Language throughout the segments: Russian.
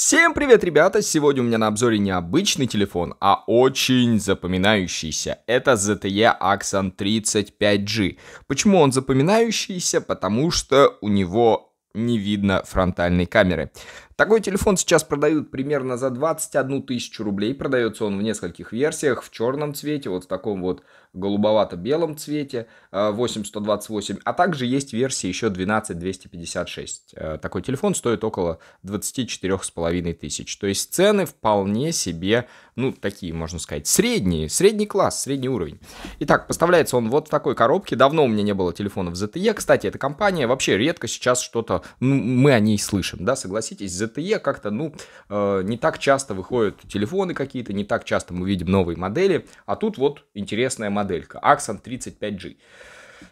Всем привет, ребята! Сегодня у меня на обзоре не обычный телефон, а очень запоминающийся. Это ZTE Axon 35G. Почему он запоминающийся? Потому что у него не видно фронтальной камеры. Такой телефон сейчас продают примерно за 21 тысячу рублей. Продается он в нескольких версиях, в черном цвете, вот в таком вот голубовато-белом цвете 8128, э, а также есть версия еще 12256. Э, такой телефон стоит около 24,5 тысяч. То есть цены вполне себе, ну, такие, можно сказать, средние, средний класс, средний уровень. Итак, поставляется он вот в такой коробке. Давно у меня не было телефонов ZTE. Кстати, эта компания вообще редко сейчас что-то, ну, мы о ней слышим, да, согласитесь, ZTE как-то, ну, э, не так часто выходят телефоны какие-то, не так часто мы видим новые модели, а тут вот интересная модель моделька Axon 35G.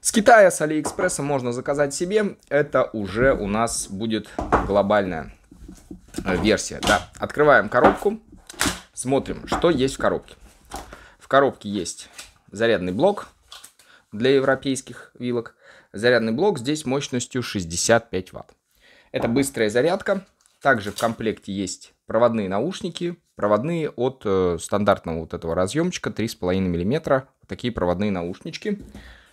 С Китая, с Алиэкспресса можно заказать себе. Это уже у нас будет глобальная э, версия. Да, открываем коробку, смотрим, что есть в коробке. В коробке есть зарядный блок для европейских вилок. Зарядный блок здесь мощностью 65 ватт. Это быстрая зарядка. Также в комплекте есть проводные наушники Проводные от э, стандартного вот этого разъемчика 3,5 мм. Вот такие проводные наушнички.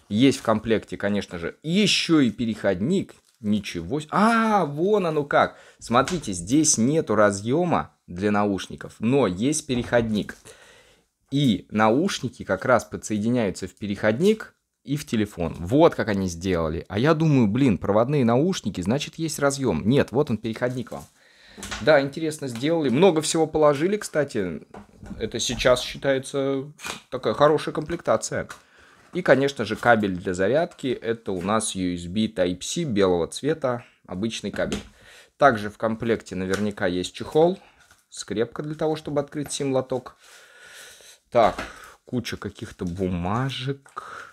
Есть в комплекте, конечно же, еще и переходник. Ничего себе. А, вон оно как. Смотрите, здесь нету разъема для наушников, но есть переходник. И наушники как раз подсоединяются в переходник и в телефон. Вот как они сделали. А я думаю, блин, проводные наушники, значит есть разъем. Нет, вот он переходник вам. Да, интересно сделали. Много всего положили, кстати. Это сейчас считается такая хорошая комплектация. И, конечно же, кабель для зарядки. Это у нас USB Type-C белого цвета, обычный кабель. Также в комплекте наверняка есть чехол, скрепка для того, чтобы открыть сим-лоток. Так, куча каких-то бумажек.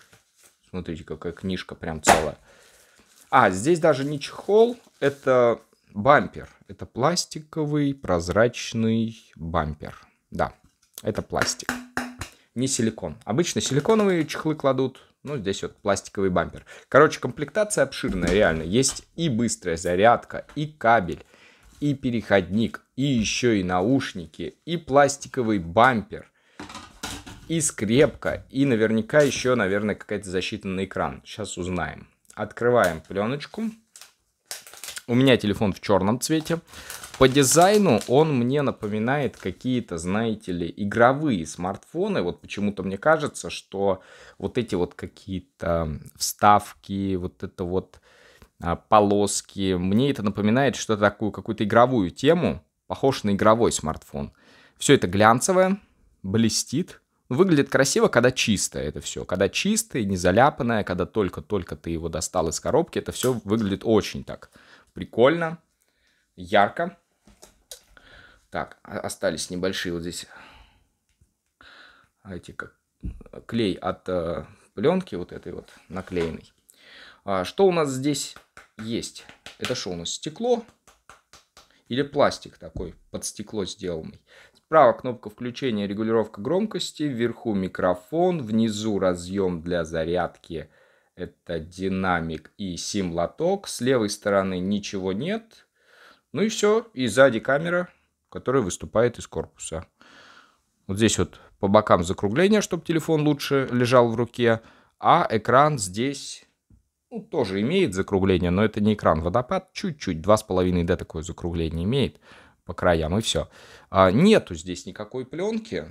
Смотрите, какая книжка прям целая. А, здесь даже не чехол, это Бампер. Это пластиковый прозрачный бампер. Да, это пластик. Не силикон. Обычно силиконовые чехлы кладут. Ну, здесь вот пластиковый бампер. Короче, комплектация обширная, реально. Есть и быстрая зарядка, и кабель, и переходник, и еще и наушники, и пластиковый бампер и скрепка, и наверняка еще, наверное, какая-то защита на экран. Сейчас узнаем. Открываем пленочку. У меня телефон в черном цвете. По дизайну он мне напоминает какие-то, знаете ли, игровые смартфоны. Вот почему-то мне кажется, что вот эти вот какие-то вставки, вот это вот а, полоски, мне это напоминает что-то такую, какую-то игровую тему, похож на игровой смартфон. Все это глянцевое, блестит, Выглядит красиво, когда чистое это все. Когда чистое, не заляпанное, когда только-только ты его достал из коробки, это все выглядит очень так прикольно, ярко. Так, остались небольшие вот здесь эти как клей от э, пленки вот этой вот наклеенной. А, что у нас здесь есть? Это что у нас стекло или пластик такой под стекло сделанный? Справа кнопка включения, регулировка громкости, вверху микрофон, внизу разъем для зарядки это динамик и сим-лоток. С левой стороны ничего нет. Ну и все. И сзади камера, которая выступает из корпуса. Вот здесь вот по бокам закругление, чтобы телефон лучше лежал в руке. А экран здесь ну, тоже имеет закругление, но это не экран. Водопад чуть-чуть, 2,5D такое закругление имеет по краям, и все. А, нету здесь никакой пленки.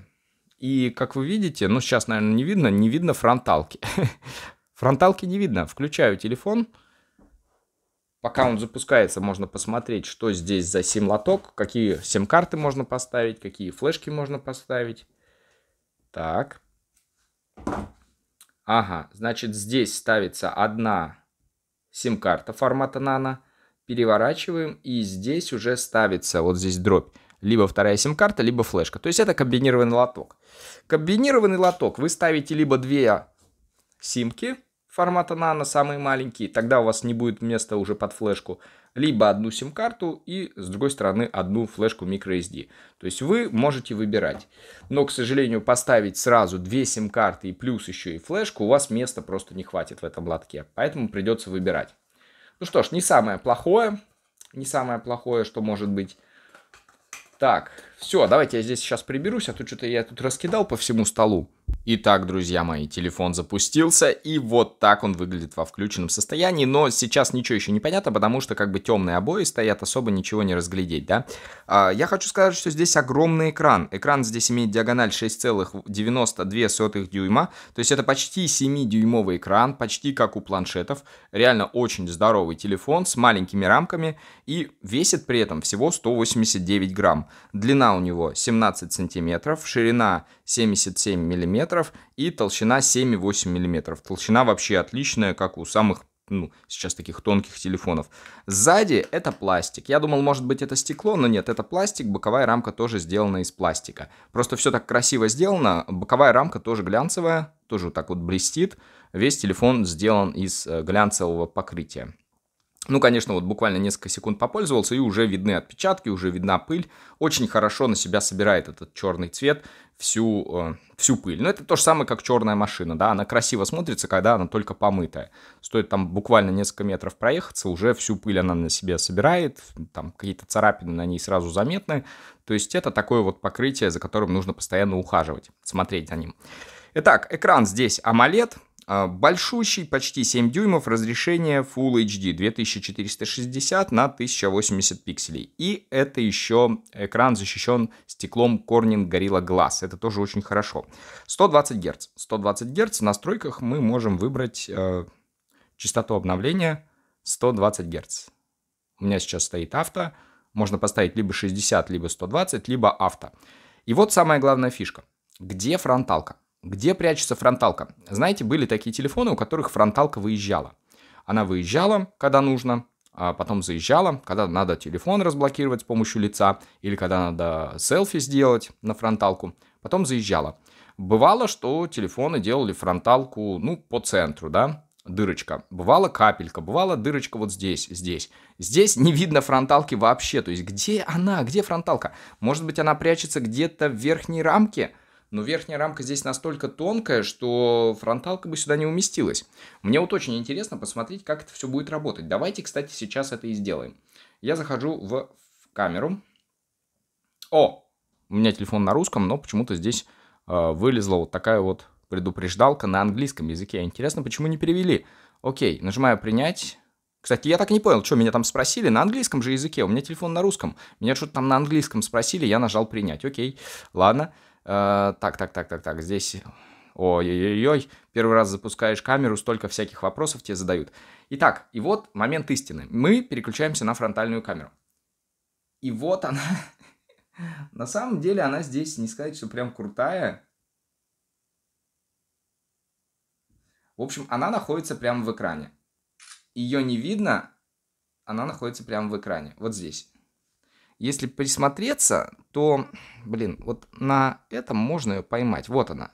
И, как вы видите, ну, сейчас, наверное, не видно, не видно фронталки. Фронталки не видно. Включаю телефон. Пока он запускается, можно посмотреть, что здесь за сим-лоток, какие сим-карты можно поставить, какие флешки можно поставить. Так. Ага, значит здесь ставится одна сим-карта формата nano. Переворачиваем, и здесь уже ставится, вот здесь дробь, либо вторая сим-карта, либо флешка. То есть это комбинированный лоток. Комбинированный лоток вы ставите либо две симки, формата нано, самые маленькие, тогда у вас не будет места уже под флешку, либо одну сим-карту и, с другой стороны, одну флешку microSD. То есть вы можете выбирать. Но, к сожалению, поставить сразу две сим-карты и плюс еще и флешку у вас места просто не хватит в этом лотке. Поэтому придется выбирать. Ну что ж, не самое плохое. Не самое плохое, что может быть. Так, все, давайте я здесь сейчас приберусь, а то что-то я тут раскидал по всему столу. Итак, друзья мои, телефон запустился, и вот так он выглядит во включенном состоянии, но сейчас ничего еще не понятно, потому что как бы темные обои стоят, особо ничего не разглядеть, да. А, я хочу сказать, что здесь огромный экран. Экран здесь имеет диагональ 6,92 дюйма, то есть это почти 7-дюймовый экран, почти как у планшетов. Реально очень здоровый телефон с маленькими рамками и весит при этом всего 189 грамм. Длина у него 17 сантиметров, ширина 77 миллиметров, и толщина 7,8 мм. Толщина вообще отличная, как у самых ну, сейчас таких тонких телефонов. Сзади это пластик. Я думал, может быть, это стекло, но нет, это пластик. Боковая рамка тоже сделана из пластика. Просто все так красиво сделано. Боковая рамка тоже глянцевая, тоже вот так вот блестит. Весь телефон сделан из э, глянцевого покрытия. Ну, конечно, вот буквально несколько секунд попользовался, и уже видны отпечатки, уже видна пыль. Очень хорошо на себя собирает этот черный цвет всю, э, всю пыль. Но это то же самое, как черная машина, да, она красиво смотрится, когда она только помытая. Стоит там буквально несколько метров проехаться, уже всю пыль она на себе собирает, там какие-то царапины на ней сразу заметны. То есть это такое вот покрытие, за которым нужно постоянно ухаживать, смотреть на ним. Итак, экран здесь AMOLED, а, большущий, почти 7 дюймов, разрешение Full HD 2460 на 1080 пикселей. И это еще экран защищен стеклом Corning Gorilla Glass. Это тоже очень хорошо. 120 Гц. 120 Гц в настройках мы можем выбрать э, частоту обновления 120 Гц. У меня сейчас стоит авто. Можно поставить либо 60, либо 120, либо авто. И вот самая главная фишка. Где фронталка? Где прячется фронталка? Знаете, были такие телефоны, у которых фронталка выезжала. Она выезжала, когда нужно, а потом заезжала, когда надо телефон разблокировать с помощью лица или когда надо селфи сделать на фронталку, потом заезжала. Бывало, что телефоны делали фронталку, ну, по центру, да, дырочка. Бывала капелька, бывала дырочка вот здесь, здесь. Здесь не видно фронталки вообще, то есть где она, где фронталка? Может быть, она прячется где-то в верхней рамке – но верхняя рамка здесь настолько тонкая, что фронталка бы сюда не уместилась. Мне вот очень интересно посмотреть, как это все будет работать. Давайте, кстати, сейчас это и сделаем. Я захожу в, в камеру. О, у меня телефон на русском, но почему-то здесь э, вылезла вот такая вот предупреждалка на английском языке. Интересно, почему не перевели? Окей, нажимаю «Принять». Кстати, я так и не понял, что меня там спросили на английском же языке. У меня телефон на русском. Меня что-то там на английском спросили, я нажал «Принять». Окей, ладно. Ладно. Э, так, так, так, так, так, здесь... Ой-ой-ой, первый раз запускаешь камеру, столько всяких вопросов тебе задают. Итак, и вот момент истины. Мы переключаемся на фронтальную камеру. И вот она... На самом деле она здесь, не сказать, что прям крутая. В общем, она находится прямо в экране. Ее не видно, она находится прямо в экране, вот здесь. Если присмотреться, то, блин, вот на этом можно ее поймать. Вот она.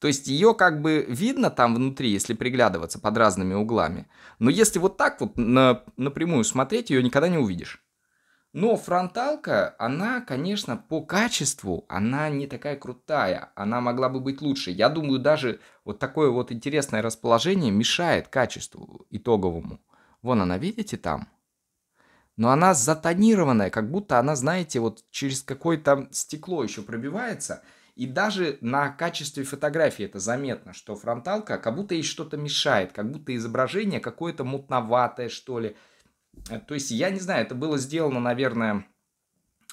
То есть ее как бы видно там внутри, если приглядываться под разными углами. Но если вот так вот на, напрямую смотреть, ее никогда не увидишь. Но фронталка, она, конечно, по качеству, она не такая крутая. Она могла бы быть лучше. Я думаю, даже вот такое вот интересное расположение мешает качеству итоговому. Вон она, видите, там? но она затонированная, как будто она, знаете, вот через какое-то стекло еще пробивается. И даже на качестве фотографии это заметно, что фронталка как будто ей что-то мешает, как будто изображение какое-то мутноватое, что ли. Э, то есть, я не знаю, это было сделано, наверное,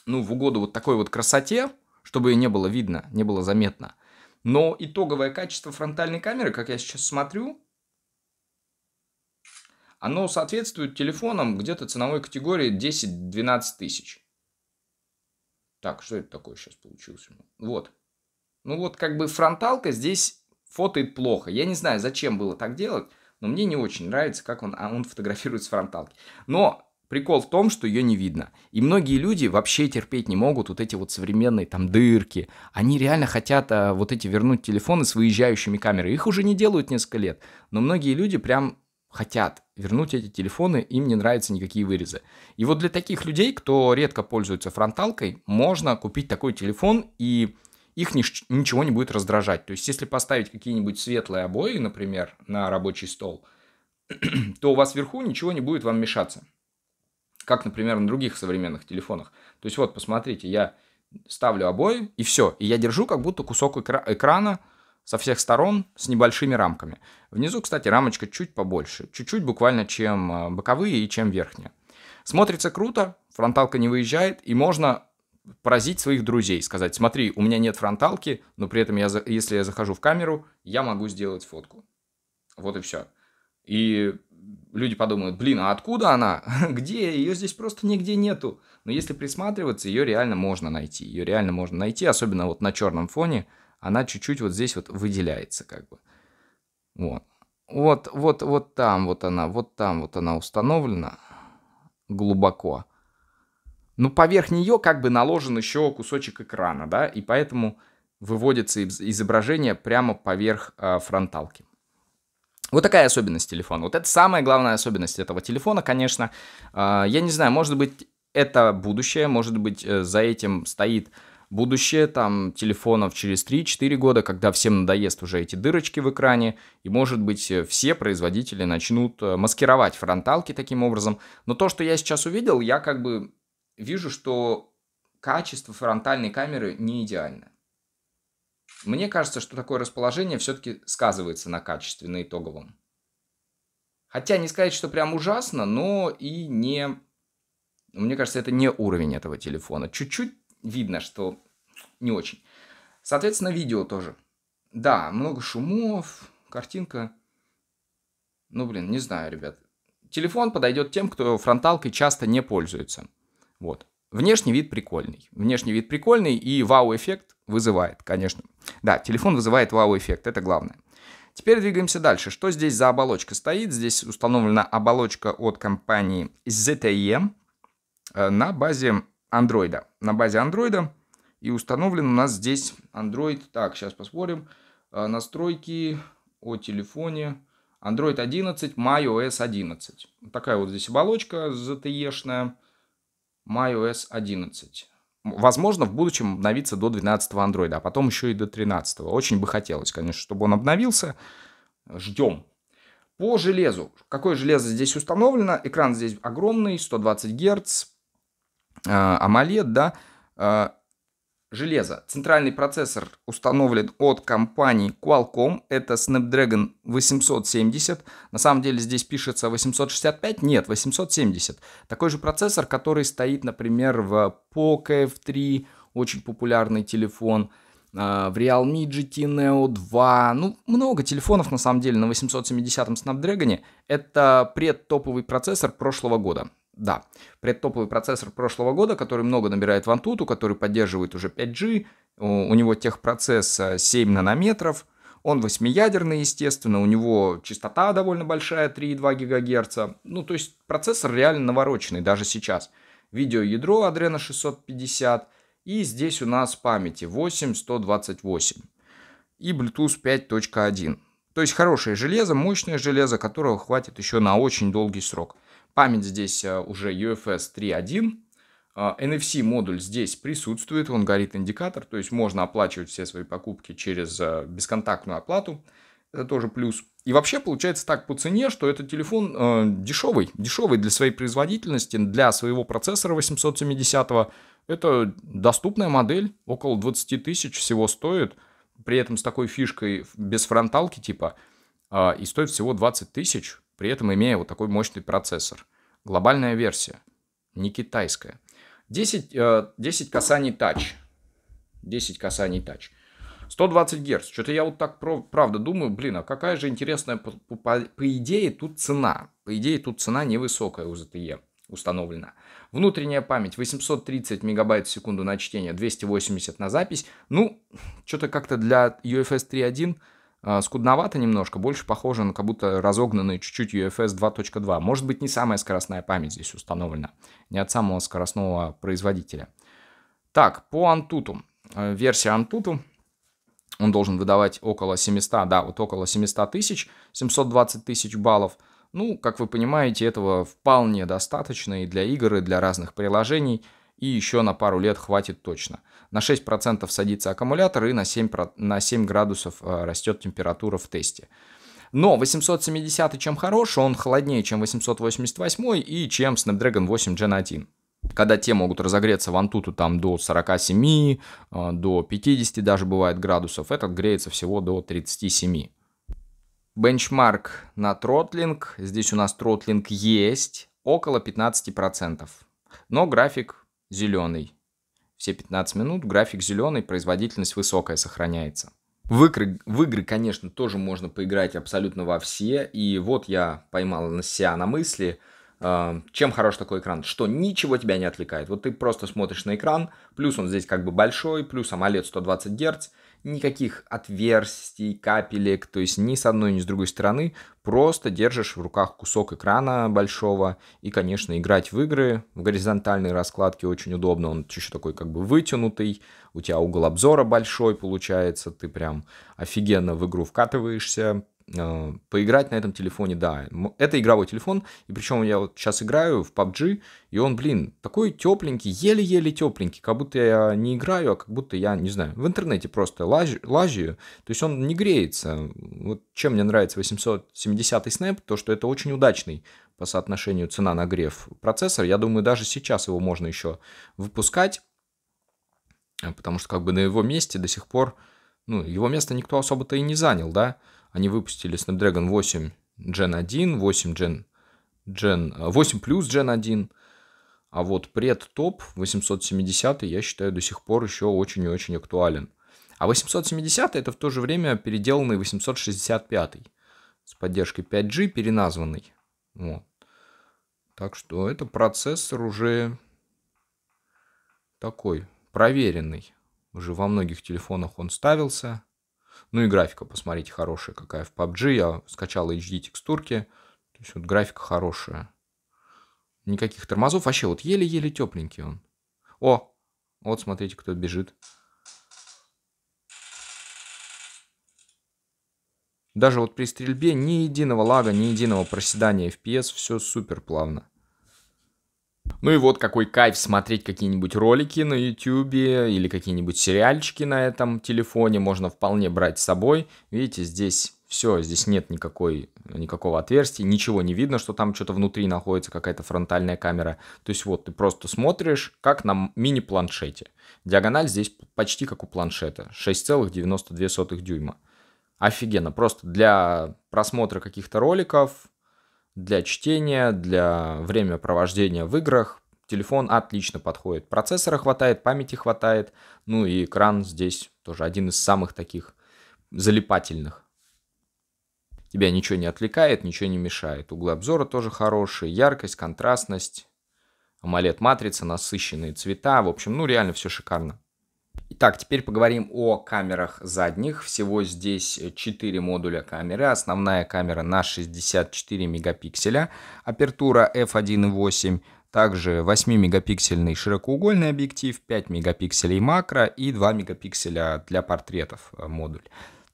ну, в угоду вот такой вот красоте, чтобы ее не было видно, не было заметно. Но итоговое качество фронтальной камеры, как я сейчас смотрю, оно соответствует телефонам где-то ценовой категории 10-12 тысяч. Так, что это такое сейчас получилось? Вот. Ну вот как бы фронталка здесь фотоит плохо. Я не знаю, зачем было так делать, но мне не очень нравится, как он, а он фотографирует с фронталки. Но Прикол в том, что ее не видно. И многие люди вообще терпеть не могут вот эти вот современные там дырки. Они реально хотят а, вот эти вернуть телефоны с выезжающими камерами. Их уже не делают несколько лет. Но многие люди прям хотят вернуть эти телефоны, им не нравятся никакие вырезы. И вот для таких людей, кто редко пользуется фронталкой, можно купить такой телефон и их ничего не будет раздражать. То есть, если поставить какие-нибудь светлые обои, например, на рабочий стол, то у вас вверху ничего не будет вам мешаться. Как, например, на других современных телефонах. То есть, вот, посмотрите, я ставлю обои, и все. И я держу как будто кусок экра- экрана, со всех сторон с небольшими рамками. Внизу, кстати, рамочка чуть побольше, чуть-чуть буквально, чем э, боковые и чем верхние. Смотрится круто, фронталка не выезжает, и можно поразить своих друзей, сказать, смотри, у меня нет фронталки, но при этом, я, если я захожу в камеру, я могу сделать фотку. Вот и все. И люди подумают, блин, а откуда она? Где? Ее здесь просто нигде нету. Но если присматриваться, ее реально можно найти. Ее реально можно найти, особенно вот на черном фоне – она чуть-чуть вот здесь вот выделяется как бы. Вот. Вот, вот, вот там вот она, вот там вот она установлена глубоко. Но ну, поверх нее как бы наложен еще кусочек экрана, да, и поэтому выводится изображение прямо поверх э, фронталки. Вот такая особенность телефона. Вот это самая главная особенность этого телефона, конечно. Э, я не знаю, может быть, это будущее, может быть, э, за этим стоит будущее там телефонов через 3-4 года, когда всем надоест уже эти дырочки в экране, и может быть э, все производители начнут э, маскировать фронталки таким образом. Но то, что я сейчас увидел, я как бы вижу, что качество фронтальной камеры не идеально. Мне кажется, что такое расположение все-таки сказывается на качестве, на итоговом. Хотя не сказать, что прям ужасно, но и не... Мне кажется, это не уровень этого телефона. Чуть-чуть видно, что не очень. Соответственно, видео тоже. Да, много шумов, картинка. Ну, блин, не знаю, ребят. Телефон подойдет тем, кто фронталкой часто не пользуется. Вот. Внешний вид прикольный. Внешний вид прикольный и вау-эффект вызывает, конечно. Да, телефон вызывает вау-эффект, это главное. Теперь двигаемся дальше. Что здесь за оболочка стоит? Здесь установлена оболочка от компании ZTE э, на базе Android. На базе Android. И установлен у нас здесь Android. Так, сейчас посмотрим. А, настройки о телефоне. Android 11, MyOS 11. Вот такая вот здесь оболочка ZTE-шная. MyOS 11. Возможно, в будущем обновится до 12 Android, а потом еще и до 13. Очень бы хотелось, конечно, чтобы он обновился. Ждем. По железу. Какое железо здесь установлено? Экран здесь огромный, 120 Гц, AMOLED, э, да, э, железо. Центральный процессор установлен от компании Qualcomm. Это Snapdragon 870. На самом деле здесь пишется 865. Нет, 870. Такой же процессор, который стоит, например, в Poco F3, очень популярный телефон, э, в Realme GT Neo 2. Ну, много телефонов на самом деле на 870 Snapdragon. Это предтоповый процессор прошлого года. Да, предтоповый процессор прошлого года, который много набирает в Antutu, который поддерживает уже 5G, у него техпроцесс 7 нанометров, он восьмиядерный, естественно, у него частота довольно большая, 3,2 ГГц. Ну, то есть процессор реально навороченный даже сейчас. Видеоядро Adreno 650, и здесь у нас памяти 8128 и Bluetooth 5.1. То есть хорошее железо, мощное железо, которого хватит еще на очень долгий срок – Память здесь э, уже UFS 3.1. NFC модуль здесь присутствует, он горит индикатор, то есть можно оплачивать все свои покупки через э, бесконтактную оплату. Это тоже плюс. И вообще получается так по цене, что этот телефон э, дешевый, дешевый для своей производительности, для своего процессора 870. Это доступная модель, около 20 тысяч всего стоит, при этом с такой фишкой без фронталки типа, э, и стоит всего 20 тысяч при этом имея вот такой мощный процессор. Глобальная версия, не китайская. 10, 10 э, касаний тач. 10 касаний тач. 120 Гц. Что-то я вот так правда думаю, блин, а какая же интересная, по, по, по идее, тут цена. По идее, тут цена невысокая у ZTE установлена. Внутренняя память 830 мегабайт в секунду на чтение, 280 на запись. Ну, что-то как-то для UFS 3.1 а, скудновато немножко, больше похоже на как будто разогнанный чуть-чуть UFS 2.2. Может быть, не самая скоростная память здесь установлена, не от самого скоростного производителя. Так, по Antutu. А, версия Antutu. Он должен выдавать около 700, да, вот около 700 тысяч, 720 тысяч баллов. Ну, как вы понимаете, этого вполне достаточно и для игр, и для разных приложений, и еще на пару лет хватит точно – на 6% садится аккумулятор и на 7, на 7 градусов э, растет температура в тесте. Но 870 чем хорош, он холоднее, чем 888 и чем Snapdragon 8 Gen 1 когда те могут разогреться в Antutu там до 47, э, до 50 даже бывает градусов, этот греется всего до 37. Бенчмарк на тротлинг, здесь у нас тротлинг есть, около 15%, но график зеленый все 15 минут, график зеленый, производительность высокая сохраняется. В игры, в игры, конечно, тоже можно поиграть абсолютно во все. И вот я поймал на себя на мысли, э, чем хорош такой экран? Что ничего тебя не отвлекает. Вот ты просто смотришь на экран, плюс он здесь как бы большой, плюс AMOLED 120 Гц, никаких отверстий, капелек, то есть ни с одной, ни с другой стороны, просто держишь в руках кусок экрана большого, и, конечно, играть в игры в горизонтальной раскладке очень удобно, он еще такой как бы вытянутый, у тебя угол обзора большой получается, ты прям офигенно в игру вкатываешься, Э, поиграть на этом телефоне, да. Это игровой телефон, и причем я вот сейчас играю в PUBG, и он, блин, такой тепленький, еле-еле тепленький, как будто я не играю, а как будто я, не знаю, в интернете просто лажь, лажью, то есть он не греется. Вот чем мне нравится 870 Snap, то что это очень удачный по соотношению цена нагрев процессор. Я думаю, даже сейчас его можно еще выпускать, э, потому что как бы на его месте до сих пор, ну, его место никто особо-то и не занял, да, они выпустили Snapdragon 8 Gen 1, 8 Gen, Gen 8 э, плюс Gen 1. А вот пред-топ 870 я считаю до сих пор еще очень и очень актуален. А 870 это в то же время переделанный 865 с поддержкой 5G, переназванный. Вот. Так что это процессор уже такой проверенный. Уже во многих телефонах он ставился. Ну и графика, посмотрите, хорошая какая в PUBG. Я скачал HD текстурки. То есть вот графика хорошая. Никаких тормозов. Вообще вот еле-еле тепленький он. О, вот смотрите, кто бежит. Даже вот при стрельбе ни единого лага, ни единого проседания FPS, все супер плавно. Ну и вот какой кайф смотреть какие-нибудь ролики на YouTube или какие-нибудь сериальчики на этом телефоне можно вполне брать с собой. Видите, здесь все, здесь нет никакой, никакого отверстия, ничего не видно, что там что-то внутри находится, какая-то фронтальная камера. То есть вот ты просто смотришь, как на мини-планшете. Диагональ здесь почти как у планшета, 6,92 дюйма. Офигенно, просто для просмотра каких-то роликов, для чтения, для времяпровождения в играх. Телефон отлично подходит. Процессора хватает, памяти хватает. Ну и экран здесь тоже один из самых таких залипательных. Тебя ничего не отвлекает, ничего не мешает. Углы обзора тоже хорошие, яркость, контрастность. AMOLED-матрица, насыщенные цвета. В общем, ну реально все шикарно. Итак, теперь поговорим о камерах задних. Всего здесь 4 модуля камеры. Основная камера на 64 мегапикселя, апертура f1.8, также 8-мегапиксельный широкоугольный объектив, 5 мегапикселей макро и 2 мегапикселя для портретов э, модуль.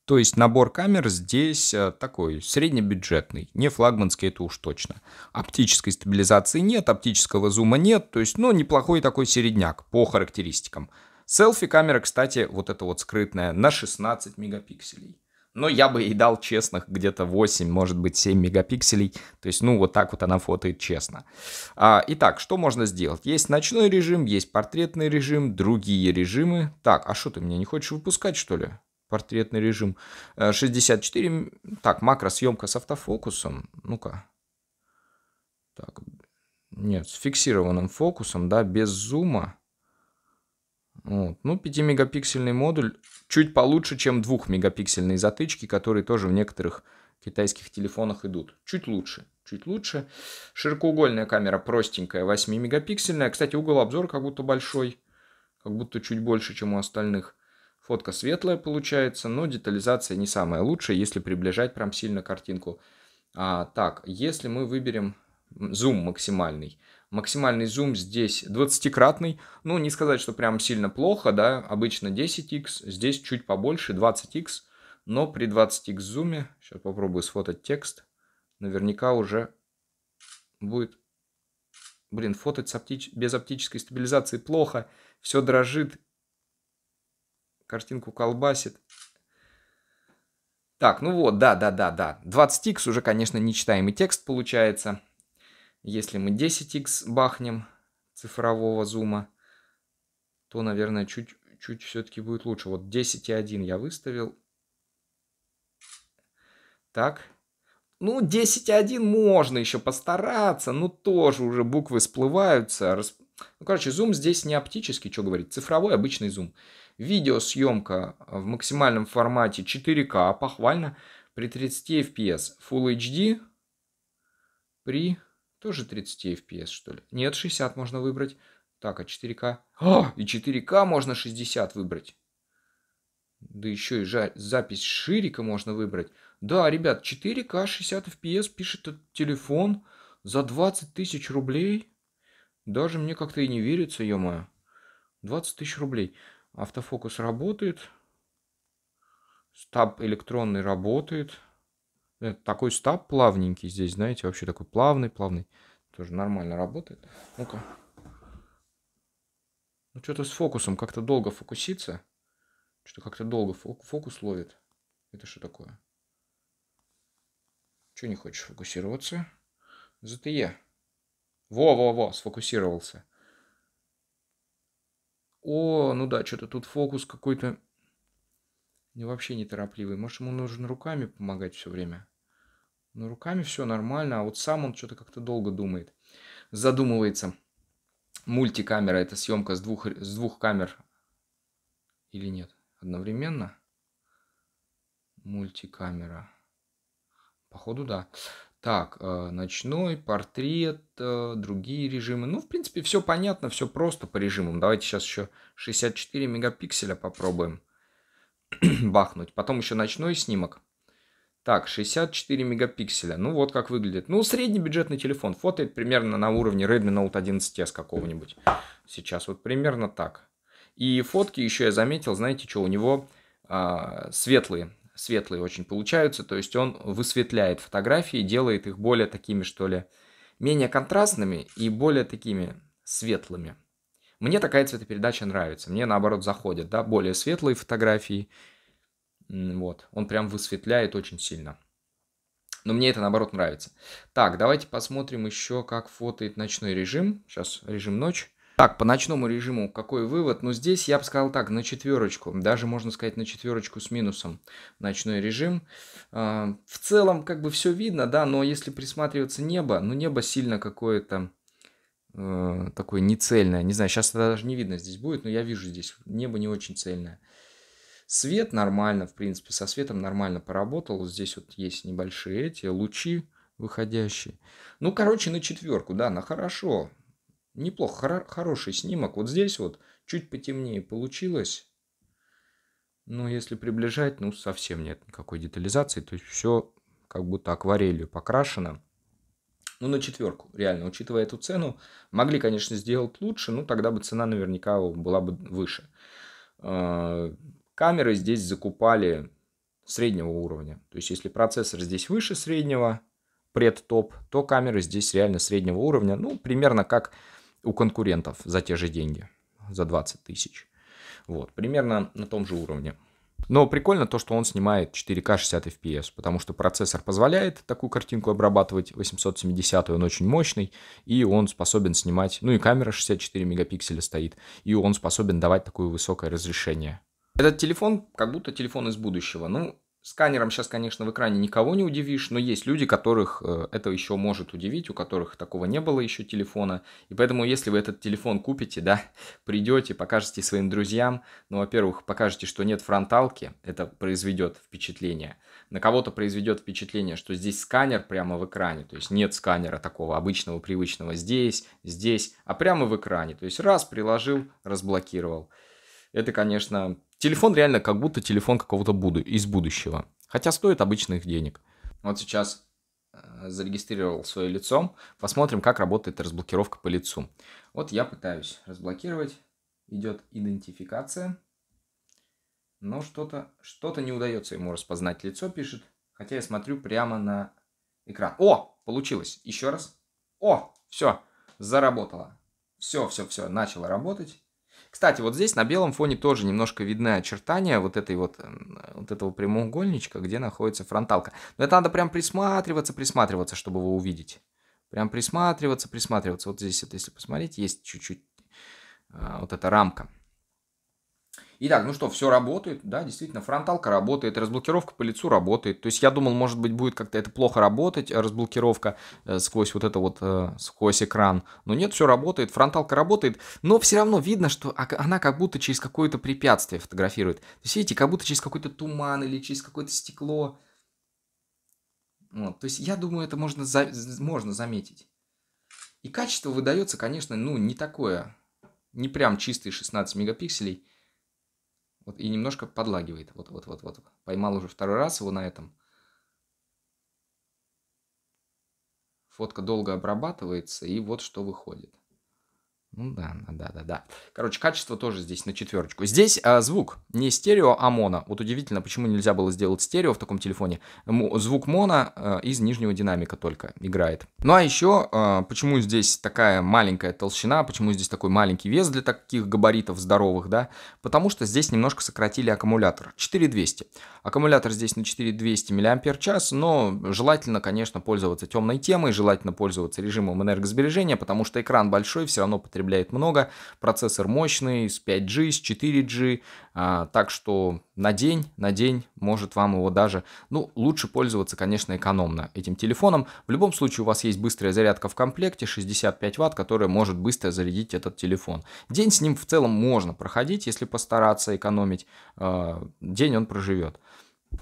То есть набор камер здесь э, такой среднебюджетный, не флагманский это уж точно. Оптической стабилизации нет, оптического зума нет, то есть ну неплохой такой середняк по характеристикам. Селфи-камера, кстати, вот эта вот скрытная, на 16 мегапикселей. Но я бы ей дал честных где-то 8, может быть 7 мегапикселей. То есть, ну, вот так вот она фотоет честно. А, итак, что можно сделать? Есть ночной режим, есть портретный режим, другие режимы. Так, а что ты меня не хочешь выпускать, что ли? Портретный режим. 64... Э, так, макросъемка с автофокусом. Ну-ка. Так, нет, с фиксированным фокусом, да, без зума. Вот. Ну, 5-мегапиксельный модуль чуть получше, чем 2-мегапиксельные затычки, которые тоже в некоторых китайских телефонах идут. Чуть лучше, чуть лучше. Широкоугольная камера простенькая, 8-мегапиксельная. Кстати, угол обзора как будто большой, как будто чуть больше, чем у остальных. Фотка светлая получается, но детализация не самая лучшая, если приближать прям сильно картинку. А, так, если мы выберем зум максимальный, Максимальный зум здесь 20-кратный. Ну, не сказать, что прям сильно плохо, да. Обычно 10x, здесь чуть побольше, 20x. Но при 20x зуме, сейчас попробую сфотать текст, наверняка уже будет... Блин, фотать с оптич... без оптической стабилизации плохо. Все дрожит. Картинку колбасит. Так, ну вот, да-да-да-да. 20x уже, конечно, нечитаемый текст получается. Если мы 10x бахнем цифрового зума, то, наверное, чуть, чуть все-таки будет лучше. Вот 10 и 1 я выставил. Так. Ну, 10,1 можно еще постараться, но тоже уже буквы сплываются. Ну, короче, зум здесь не оптический, что говорить, цифровой обычный зум. Видеосъемка в максимальном формате 4К, похвально, при 30 FPS, Full HD, при тоже 30 FPS, что ли? Нет, 60 можно выбрать. Так, а 4К? О, а, и 4К можно 60 выбрать. Да еще и жа- запись ширика можно выбрать. Да, ребят, 4К 60 FPS пишет этот телефон за 20 тысяч рублей. Даже мне как-то и не верится, ё-моё. 20 тысяч рублей. Автофокус работает. Стаб электронный работает. Э, такой стаб плавненький здесь, знаете, вообще такой плавный, плавный. Тоже нормально работает. Ну-ка. Ну, что-то с фокусом, как-то долго фокусится. Что-то как-то долго фокус ловит. Это что такое? Че не хочешь фокусироваться? ZTE. Во-во-во, сфокусировался. О, ну да, что-то тут фокус какой-то не вообще неторопливый. Может, ему нужно руками помогать все время? Ну, руками все нормально, а вот сам он что-то как-то долго думает. Задумывается. Мультикамера – это съемка с двух, с двух камер. Или нет? Одновременно? Мультикамера. Походу, да. Так, э, ночной, портрет, э, другие режимы. Ну, в принципе, все понятно, все просто по режимам. Давайте сейчас еще 64 мегапикселя попробуем бахнуть. Потом еще ночной снимок. Так, 64 мегапикселя. Ну, вот как выглядит. Ну, средний бюджетный телефон фотоет примерно на уровне Redmi Note 11s какого-нибудь. Сейчас вот примерно так. И фотки еще я заметил, знаете, что у него а, светлые. Светлые очень получаются. То есть он высветляет фотографии, делает их более такими, что ли, менее контрастными и более такими светлыми. Мне такая цветопередача нравится. Мне, наоборот, заходят, да, более светлые фотографии – вот, он прям высветляет очень сильно. Но мне это, наоборот, нравится. Так, давайте посмотрим еще, как фотоет ночной режим. Сейчас режим ночь. Так, по ночному режиму какой вывод? Ну, здесь я бы сказал так, на четверочку. Даже можно сказать на четверочку с минусом ночной режим. А, в целом, как бы все видно, да, но если присматриваться небо, ну, небо сильно какое-то э, такое нецельное. Не знаю, сейчас даже не видно здесь будет, но я вижу здесь небо не очень цельное. Свет нормально, в принципе, со светом нормально поработал. Здесь вот есть небольшие эти лучи выходящие. Ну, короче, на четверку, да, на хорошо. Неплохо, хор хороший снимок. Вот здесь вот чуть потемнее получилось. Но если приближать, ну, совсем нет никакой детализации. То есть все как будто акварелью покрашено. Ну, на четверку, реально, учитывая эту цену. Могли, конечно, сделать лучше, но тогда бы цена наверняка была бы выше а, Камеры здесь закупали среднего уровня. То есть, если процессор здесь выше среднего, предтоп, то камеры здесь реально среднего уровня. Ну, примерно как у конкурентов за те же деньги, за 20 тысяч. Вот, примерно на том же уровне. Но прикольно то, что он снимает 4К 60 FPS, потому что процессор позволяет такую картинку обрабатывать 870, он очень мощный, и он способен снимать, ну и камера 64 мегапикселя стоит, и он способен давать такое высокое разрешение. Этот телефон как будто телефон из будущего. Ну, сканером сейчас, конечно, в экране никого не удивишь, но есть люди, которых э, это еще может удивить, у которых такого не было еще телефона. И поэтому, если вы этот телефон купите, да, придете, покажете своим друзьям, ну, во-первых, покажете, что нет фронталки, это произведет впечатление. На кого-то произведет впечатление, что здесь сканер прямо в экране, то есть нет сканера такого обычного, привычного здесь, здесь, а прямо в экране. То есть раз приложил, разблокировал. Это, конечно, Телефон реально как будто телефон какого-то буду, из будущего. Хотя стоит обычных денег. Вот сейчас э, зарегистрировал свое лицо. Посмотрим, как работает разблокировка по лицу. Вот я пытаюсь разблокировать. Идет идентификация. Но что-то что не удается ему распознать. Лицо пишет. Хотя я смотрю прямо на экран. О, получилось. Еще раз. О, все, заработало. Все, все, все, начало работать. Кстати, вот здесь на белом фоне тоже немножко видны очертания вот этой вот, э, вот этого прямоугольничка, где находится фронталка. Но это надо прям присматриваться, присматриваться, чтобы его увидеть. Прям присматриваться, присматриваться. Вот здесь, это, если посмотреть, есть чуть-чуть а, вот эта рамка. Итак, ну что, все работает, да, действительно, фронталка работает, разблокировка по лицу работает. То есть я думал, может быть, будет как-то это плохо работать, э, разблокировка э, сквозь вот это вот, э, сквозь экран. Но нет, все работает, фронталка работает, но все равно видно, что а, она как будто через какое-то препятствие фотографирует. То есть, видите, как будто через какой-то туман или через какое-то стекло. Вот, то есть я думаю, это можно, за... можно заметить. И качество выдается, конечно, ну, не такое, не прям чистые 16 мегапикселей, вот, и немножко подлагивает. Вот, вот, вот, вот. Поймал уже второй раз его на этом. Фотка долго обрабатывается, и вот что выходит. Ну да, да, да, да. Короче, качество тоже здесь на четверочку. Здесь а, звук не стерео, а моно. Вот удивительно, почему нельзя было сделать стерео в таком телефоне. Звук моно а, из нижнего динамика только играет. Ну а еще, а, почему здесь такая маленькая толщина, почему здесь такой маленький вес для таких габаритов здоровых, да? Потому что здесь немножко сократили аккумулятор. 4200. Аккумулятор здесь на 4200 мАч, но желательно, конечно, пользоваться темной темой, желательно пользоваться режимом энергосбережения, потому что экран большой, все равно потребляет потребляет много, процессор мощный, с 5G, с 4G, а, так что на день, на день может вам его даже, ну, лучше пользоваться, конечно, экономно этим телефоном. В любом случае у вас есть быстрая зарядка в комплекте, 65 ватт, которая может быстро зарядить этот телефон. День с ним в целом можно проходить, если постараться экономить, а, день он проживет.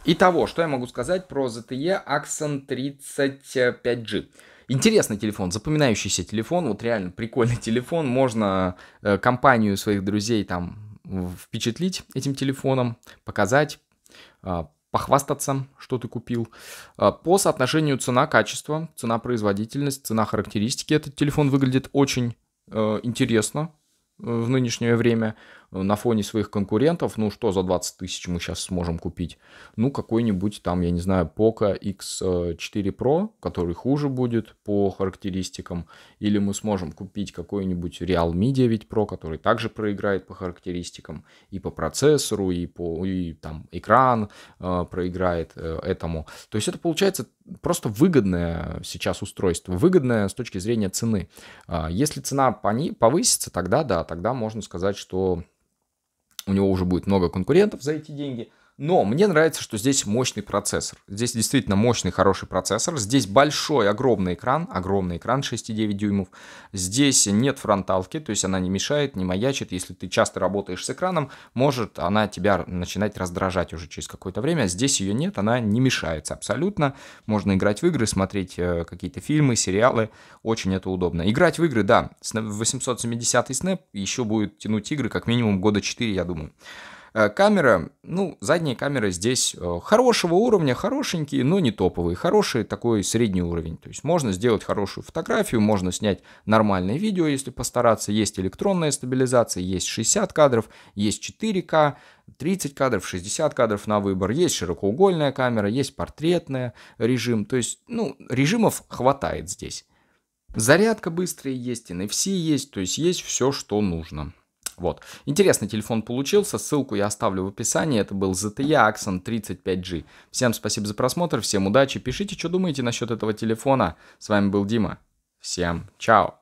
Итого, что я могу сказать про ZTE Axon 35G. Интересный телефон, запоминающийся телефон, вот реально прикольный телефон. Можно э, компанию своих друзей там впечатлить этим телефоном, показать, а, похвастаться, что ты купил. А, по соотношению цена-качество, цена-производительность, цена-характеристики этот телефон выглядит очень э, интересно э, в нынешнее время на фоне своих конкурентов, ну что за 20 тысяч мы сейчас сможем купить? Ну какой-нибудь там, я не знаю, Poco X4 Pro, который хуже будет по характеристикам, или мы сможем купить какой-нибудь Realme 9 Pro, который также проиграет по характеристикам и по процессору, и по и, там экран э, проиграет э, этому. То есть это получается просто выгодное сейчас устройство, выгодное с точки зрения цены. А если цена повысится, тогда да, тогда можно сказать, что у него уже будет много конкурентов за эти деньги, но мне нравится, что здесь мощный процессор. Здесь действительно мощный, хороший процессор. Здесь большой, огромный экран. Огромный экран 6,9 дюймов. Здесь нет фронталки, то есть она не мешает, не маячит. Если ты часто работаешь с экраном, может она тебя начинать раздражать уже через какое-то время. Здесь ее нет, она не мешается абсолютно. Можно играть в игры, смотреть э, какие-то фильмы, сериалы. Очень это удобно. Играть в игры, да, 870 Snap еще будет тянуть игры как минимум года 4, я думаю. Э, камера, ну, задняя камера здесь э, хорошего уровня, хорошенькие, но не топовые. Хороший такой средний уровень. То есть можно сделать хорошую фотографию, можно снять нормальное видео, если постараться. Есть электронная стабилизация, есть 60 кадров, есть 4К, 30 кадров, 60 кадров на выбор. Есть широкоугольная камера, есть портретная режим. То есть, ну, режимов хватает здесь. Зарядка быстрая есть, NFC есть, то есть есть все, что нужно. Вот. Интересный телефон получился. Ссылку я оставлю в описании. Это был ZTE Axon 35G. Всем спасибо за просмотр, всем удачи. Пишите, что думаете насчет этого телефона. С вами был Дима. Всем чао.